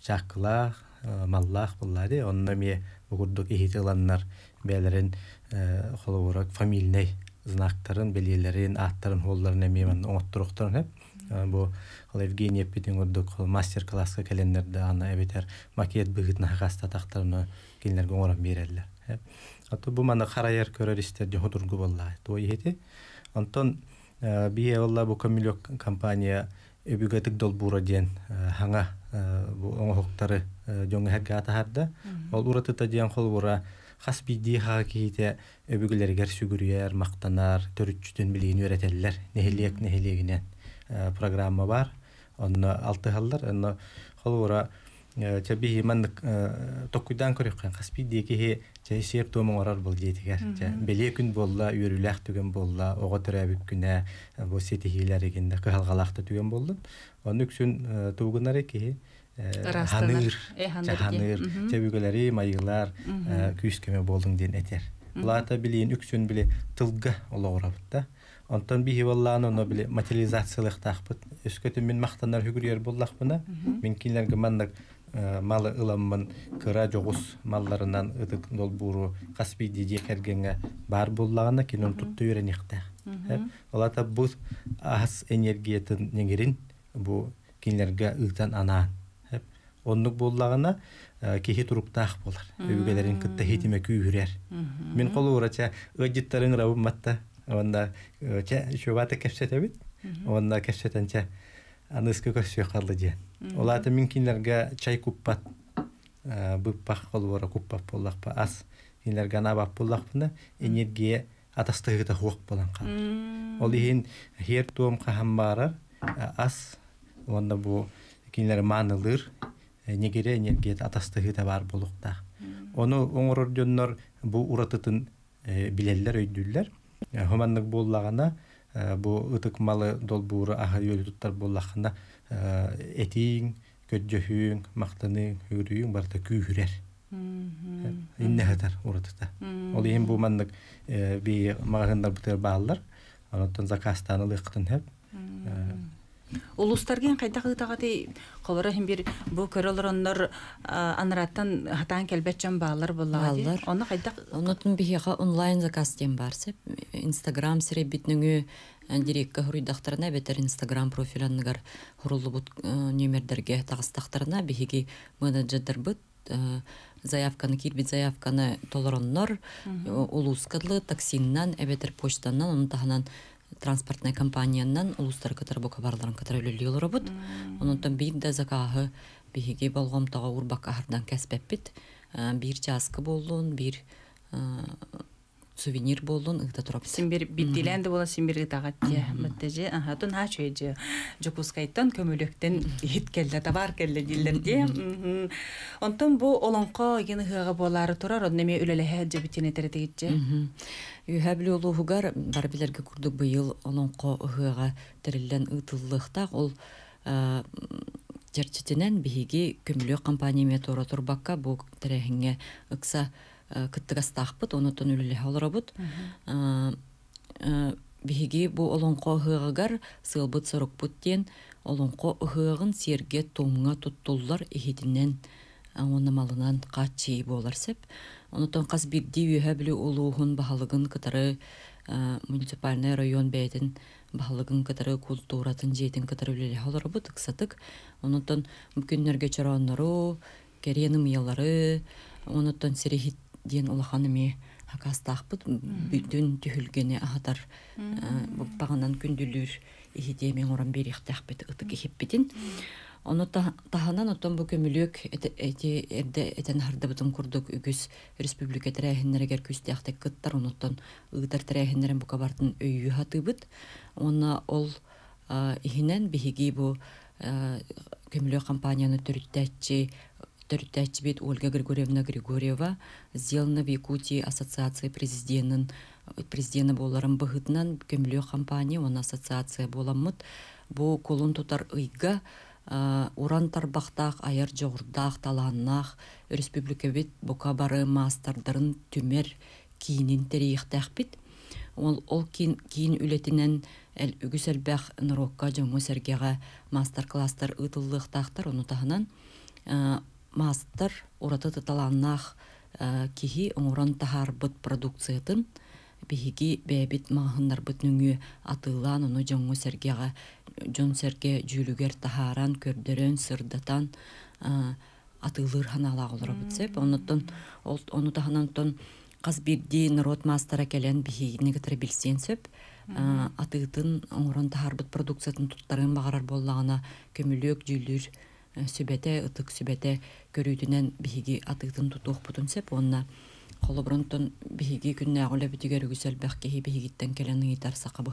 жакла э, э, маллах буллады онда ме бугурдук ихит иланнар бәлерин э, холоворак фамилней знактарын белелерин аттарын холларын ме ман оңоттуруктарын бу ол Евгения урдук мастер класска келендерде аны эбетер макет быгытна хаста тактарына оңорон орам берелер. Аты э, бу мана хараяр көрөристер же бу комилек компания өбүгөтүк долбура ден хаңа бу оңохтары э, жоңа хакка атаһарда. Ол уратыта ден хол бура хас бидди хага өбүгүлергер сүгүрүер, мактанар, төрүчтүн билигин э, программа бар. Онна алты халлар, чаби э, химан э, токуйдан көрөккөн каспи дегихи жай сеп томон орар бұл бул диетигер беле күн болла үйрүлэх түген болла ого төрөбүк күнэ бу сети хилер эгенде кыхалгалахта түген болды аны үксін э, туугунар эки ханыр ханыр чебүгелери майылар күйүскеме болдуң ден этер лата билин үксүн биле тылга олоорабытта Онтан бихи валлану но биле материализациялык тахпыт. Өскөтү мен мактанар хүгүр ер буллах буна. Мен кинлерге мандак Э, малы ыламмын кыра жогус малларынан ыдык долбуру каспий диди кергенге бар буллагана кинон тутту үйренекте э, олата бу ас энергиятын неңерин бу кинлерге ыытан анаан э, оннук буллагана кихи туруктаах болар өбүгелерин кытта хитиме күүрер мен колуурача ыддиттарын рабымматта онда чубата кепсетебит онда кепсетенче аныскы көрсүе калды диен Олаты мин кинлерге чай куппат э, быппах холвора куппах па ас кинлерге анабах боллахпына энергия атастыгыта болан боланка. Ол иһин хер тоом кахамбарар э, ас онда бұл кинлер манылыр э, негере энергия да бар болықта Оны оңорордоннор бұл ұратытын билеллер өйдүллер. Хоманнык боллагана бұл ұтық малы ағай өлі тұттар Э, этиң көджөһүүң мактаның үрүүң барта күүрер э, иннехетер уратыта ол эми бу э, би магазиндар бутер бааллар онтон заказтан ылыктын хеп улустарген кайда кытагаты хобара бир бу көрөлроннор анраттан хатан келбетчен баалар буллагы оны қайта онутун онлайн заказ дем барсы инстаграм сире битнүңү э, дирекка хуруйдахтарына бетер инстаграм профилянныгар хурулубут э, нөмердерге тагыстактарына бихиги менеджердер быт э, заявканы кирбит заявканы толороннор улускадлы таксиннан эбетер почтанан онтаханан транспортная компаниянан улустар кытар бу кабарларын кытар өлөлү робут. Онунтан бир да закагы биге болгом урбак ахардан э, Бир бир э, сувенир болдың ыта турап. Син бир биттиләнде була, син бир тагат те. Мәттәҗе, аһа, тун ха чөйҗе. табар болары неме Үһәбле олу хугар барбилерге күрдік быйыл оның қо ұғыға тірілден э, ол жерчитинен биһиги көмүлө компанияме тора турбакка бу терехиңе ыкса э, кыттыгастаахпыт онутун үлелех олоробут э, биһиги бу олонко ыһыыгыгар сыылбыт сорокпут диэн олонко ыһыыгын сиэрге тумуңа туттуллар ихитинен онамалынан каачии болар сеп Онутон қас бирди үйәбілі улуғын бағалығын кытары э, муниципальный район бәйтін бағалығын кытары культуратын жетін кытары білелі халары бұ тықсатык. Онутон мүмкіндерге чараннару, керенім ялары, онутон серехит ден улаханыме хакастақпыт бүтін түхілгені ағатар э, бағанан мен ихидемен оран беріқтақпет ұтық ехеппетін. Ону таһанан отон бу көмүлүк эти эрде этен хардыбытын курдук үгүс республика тирәһиннәргәр күстәхтә кыттар онуттан ыгытар тирәһиннәрен бу кабартын үйү хатыбыт. Онна ол ихинен биһиги бу көмүлүк компанияны төрүттәчи төрүттәчи Ольга Григорьевна Григорьева сделана в Якутии ассоциации президентын президенты боларын быһытынан көмүлүк компания он ассоциация боламмыт. Бу колун тутар ыйга Э, уран бақтақ, айыр жоғырдақ, республика республикабит боқа бары мастардырын түмер киинин терейихтахпит ол ол кейін, кейін үлетинен әл үгіс әлбәқ нұрокка мастар сәргеға мастер класстар оны тағынан э, мастер ураты таланнақ э, кихи оңуран тахар бұт продукциятын бихиги бэбит мааһыннар быт атылан атыылаан ону жоңу жон серге жүлүгер тахаран көрдөрөн сырдатан атылыр ханала олорабыт сеп онотон ону таханантон каз бирди народ мастера келен бихигине кетире билсен сеп атыытын оңорон тахарбыт продукциятын туттарын багарар боллагана көмүлөк жүлүр э, сүбете ытык сүбете көрүүдүнен биһиги атыытын тутуохпутун сеп онна холобронтон биги күннээх олебитигер үгүсэлбэх киһи биһигиттен келен ыйтар сака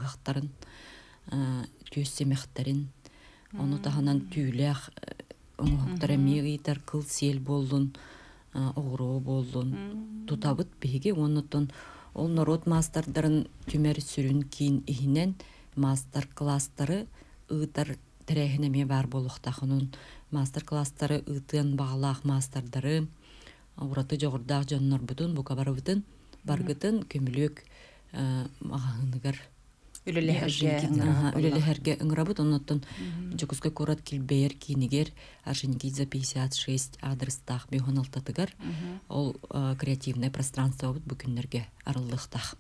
түйөссемехтәрин э, оны тағынан түүлэх э, оңохтар мегейтар, кыл сел болдун э, огуроо болдун тутабыт оны онутун ол народ мастардарын түмер сүрүн кийин ихинен мастер класстары ыытар тәрәһинеме бар болуқтахынын мастер класстары ыытын бағалаах мастардары ураты жогордаах жоннорбутун букабарыбытын баргытын көмүлүк мағаңыгар үлелеһерге ыңырабыт оннотон жокуска курат килбейер кинигер аршиникидзе пятьдесят шесть адрестах бихоналтатыгар ол креативное пространство бу күннерге арылдыктах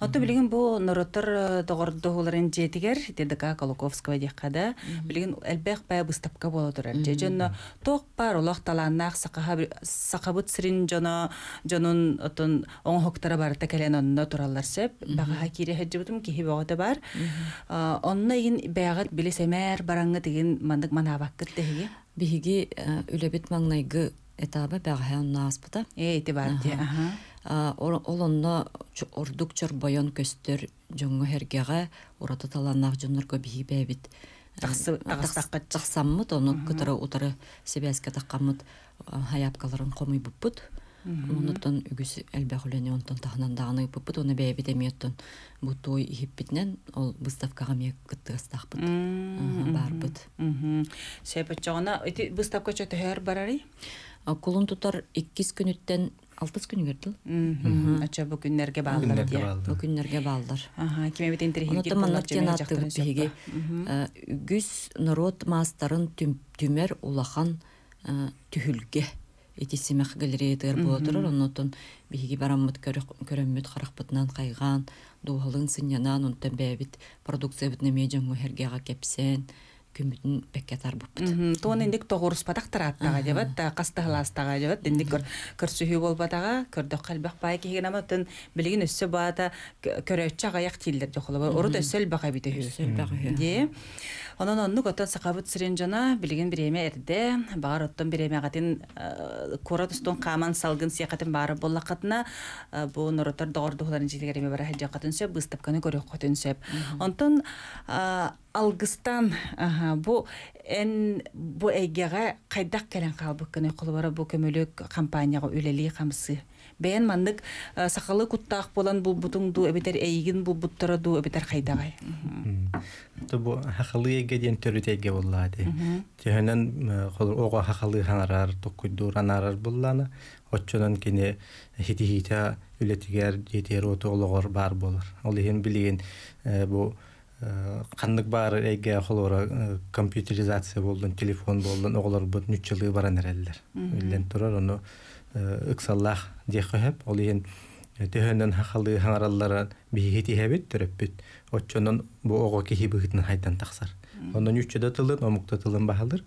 ото билигин бу норотор э, тогорду хуларын жетигер дедка колоковского дехкада билигин элбех бая выставка боло турар же жонно ток бар улак таланнах сакабыт сирин жоно жонун отон оңхоктара барта келен онно тураллар сеп багаа кире хеджибутум ки хибоғыта бар. Онна ин бәғат билесемәр бараңы деген мандык манабаккыт дәһиге. Биһиги үлебит маңнайгы этабы бәғә наспыта. Эйти бар ди. Ол ордук чор бойон көстөр жоңго хергеге урата таланнак бебит. биһи бәбит. Тақсаммыт, оны кытыры утары себәске таққаммыт хаяпкаларын қомый бұппыт. Онтон үгүс әлбәхүләне онтон тахынан дағаны бұппыт, оны бәйбі деметтон. той ихиппетнен ол выставкаға ме кыттығыстақпыт, барбыт. Сәйбіт жағына, выставка 2 күн Алтыс күн гертил. Ача бу күннәргә балдар ди. Бу народ мастарын түмер улахан түхүлге итисимах галереятыр була турар онотон биһиги бараммыт көрөммүт харахпытынан кайган дуһалын сыньянан онтон бэбит продукция бит немеҗен гөһергәгә кепсен күмүтүн бекке тарбыппыт туон индик тогурспатак тараттага жебат кастыгыластага жебат диндик көрсүхү болбатага көрдөк калбак бай кихигин аматын билигин өссө баата көрөччө агаяк тиилдер жоколобо урут өссөл бага бүтүхү онон сакабыт жана билигин биреме эрде багар оттон биреме катын э, кура тустун каман салгын сиякатын баары боллакатына э, бу норотор догордухуларын жилгереме бара хаджакатын сөп көрөк котун сөп онтон э, алгыстан бу эн бу эйгеге кайдак келен калбыккыны кулбара бу көмөлөк компанияга үлели камсы бен маннык сахалы куттаах болан булбутуңду эбитер эйигин ду эбитер кайдагай бу хахалы эйге диэн төрүт эйге буллаати төһөнөн ого хахалы ханарар токкуйдуур анарар буллана отчонон кине хити хита үлетигер жетер отоологор бар болор ол иһин билигин э, бу қандык бар эге холор э, компьютеризация болдун телефон болдун оглор бут нүчүлү баран эрелдер билден турар аны э, ыксаллах дехеп ол ен э, төһөнөн хакалды хаңараллары бихити хебит төрөп бит отчонун бу ого кихи бүтүн хайтан таксар ону нүчү да тылын омукта тылын бахалдыр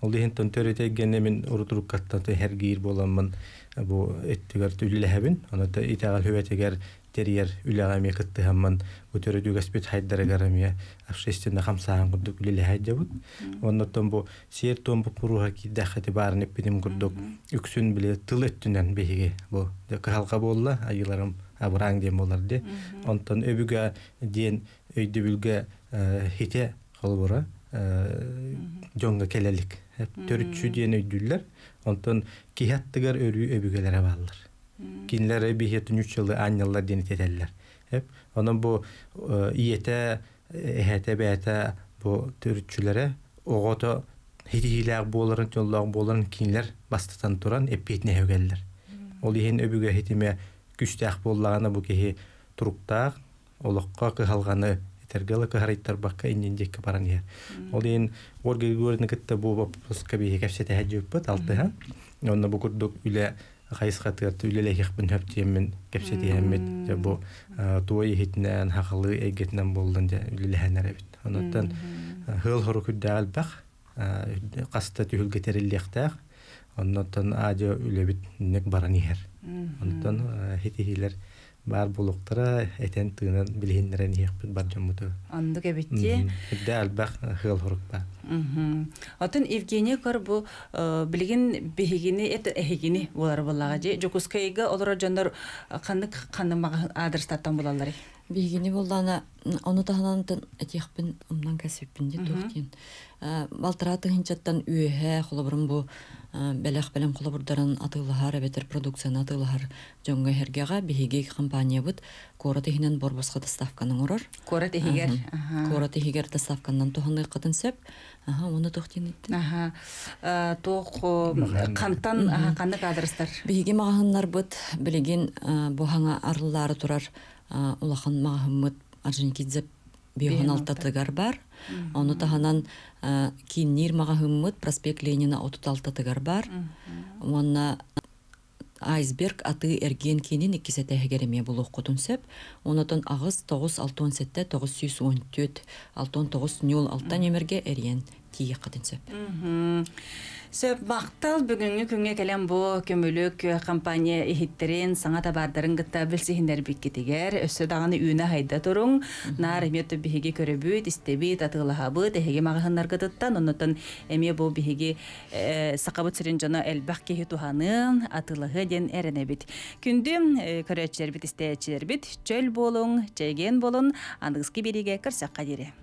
ол ен тон төрө тегенне мен урутурук катта тө хергир боламын бу эттигер түлле хебин ону итегер тэриер үлэгэми кэтти хэммэн өтөрө дүгэс бит я гэрэмэ афшэстэнэ хамсаан гүндүк лэлэ хайдэ бут оннотон бу сэр том бу пурууга ки дахэти бар нэп бидим гүрдүк үксүн билэ тыл өттүнэн бехиге бу дэ кэлга болла айыларым абраң дем болар дэ онтон өбүгэ ден өйдө билгэ хите холбора жонга э, келэлик төрүчү ден өйдүлэр онтон ки хаттыгар өрү өбүгэлэрэ баллар Кинлер бихе түнүч жылды аннылар дине тетелләр. Хәп, аның бу э, иетә ЭТБ ЭТ бу төрчүләргә огото хидиләр буларын төнлөгән буларын кинлер бастыдан туран эпетне һәвгәлләр. Ул иһен өбүгә хитеме күчтәк буллаганы бу кеһе турыпта, олыкка кылганы тергәле кәрәйтәр бакка инде ки баран я. Ул ин горгы горны кетте бу бу скәби һәфсәтә һәҗүп бит алтыһа. Яны бу күрдүк үле хайс хатыр түлеле хих бин хөп тиемин кепсе тиемит я бу той хитнән хахлы эгетнен болдын я үлеле хәнәр бит анаттан хыл хору күдәл бах касты түл гетерлектәх анаттан адио үле бит нек барани хер анаттан хитиләр бар булуктара этен тыынан билиһиннерен иэхпит бардьоммуту ондук эбитти ирде албах э, хыал хурукпа отун евгения кор бу э, билигин биһигини эт эхигини булар буллага же жокускайга олоро жондор каннык э, канымага адрестаттан булаллар Бигини болдана оны таһанантын этихпин умнан кәсиппин ди тухтин. Балтыра э, тыгынчаттан үһә холобрын бу э, бәләх белән холобурдарын атылыһар бетер продукцияны атылыһар җонга һәргәгә биһиге компания бут кора тиһинен борбосқа доставканың орор. Кора тиһигер. Кора тиһигер доставкандан туһаны кытын сәп. Аха, оны тухтин итте. Э, Аха. Тох кантан каны кадрыстар. Биһиге магыннар бут билеген бу хаңа улахан мааһыммыт арженикидзе биохан алтатыгар бар ону таханан киннир мааһыммыт проспект ленина отут алтатыгар бар онна айсберг аты эрген кенин иккисетехегереме булух сеп онотон агыз тогуз алты он сетте тогуз сүүс он төрт алты он тогуз нюл алта номерге эрен тиеккатын сөп сөп мактал бүгүнкү күнгө келен бу көмөлөк э, компания ихиттерин саңа табардарын гытта билсихиндер биккитигер өссө даганы үүнө хайда туруң нар эмиоту биһиги көрөбүт истебит атыылаһабыт эһиги магаһыннар гытыттан оннотон эми бу биһиги э, сакабыт сирин жоно элбах кихи туханы ден диэн Күнді күндү көрөөчилербит бит чөл болуң чейген болуң, андыгыски бириге кырсакка дире